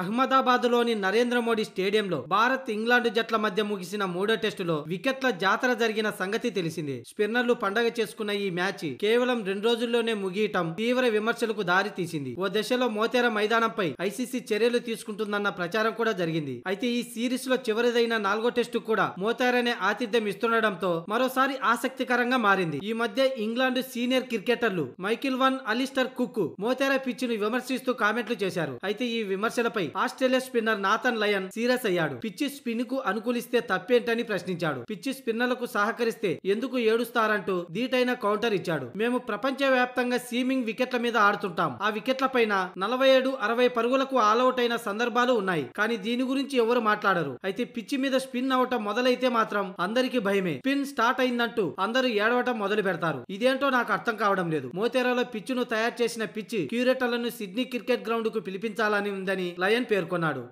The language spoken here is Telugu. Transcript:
అహ్మదాబాద్లోని నరేంద్ర మోడీ స్టేడియంలో భారత్ ఇంగ్లాండ్ జట్ల మధ్య ముగిసిన మూడో టెస్టులో వికెట్ల జాతర జరిగిన సంగతి తెలిసింది స్పిన్నర్లు పండగ చేసుకున్న ఈ మ్యాచ్ కేవలం రెండు రోజుల్లోనే ముగియటం తీవ్ర విమర్శలకు దారితీసింది ఓ దశలో మోతేర మైదానంపై ఐసీసీ చర్యలు తీసుకుంటుందన్న ప్రచారం కూడా జరిగింది అయితే ఈ సిరీస్ లో చివరిదైన నాలుగో టెస్టు కూడా మోతేరనే ఆతిథ్యం ఇస్తుండటంతో మరోసారి ఆసక్తికరంగా మారింది ఈ మధ్య ఇంగ్లాండ్ సీనియర్ క్రికెటర్లు Michael Vaughan Alastair Cook Motera పిచ్ను విమర్శిస్తూ కామెంట్లు చేశారు అయితే ఈ విమర్శలపై పై Australia spinner Nathan Lyon serious అయ్యాడు పిచ్చి స్పిన్ కు అనుకూలిస్తే తప్పేంటని ప్రశ్నించాడు పిచ్చి స్పిన్నర్లకు సహకరిస్తే ఎందుకు ఏడుస్తారంటూ ధీటైన కౌంటర్ ఇచ్చాడు మేము ప్రపంచ వ్యాప్తంగా సీమింగ్ వికెట్ల మీద ఆడుతుంటాం ఆ వికెట్ల పైన నలభై ఏడు అరవై పరుగులకు ఆల్అౌట్ అయిన సందర్భాలు ఉన్నాయి కానీ దీని గురించి ఎవరు మాట్లాడరు అయితే పిచ్చి మీద స్పిన్ అవటం మొదలైతే మాత్రం అందరికి భయమే స్పిన్ స్టార్ట్ అయిందంటూ అందరూ ఏడవటం మొదలు పెడతారు ఇదేంటో నాకు అర్థం కావడం లేదు మోతేరాలో పిచ్చును తయారు చేసిన పిచ్చి క్యూరేటర్లను సిడ్నీ క్రికెట్ గ్రౌండ్ కు పిలిపించాలని ఉందని లయ అని పేర్కొన్నాడు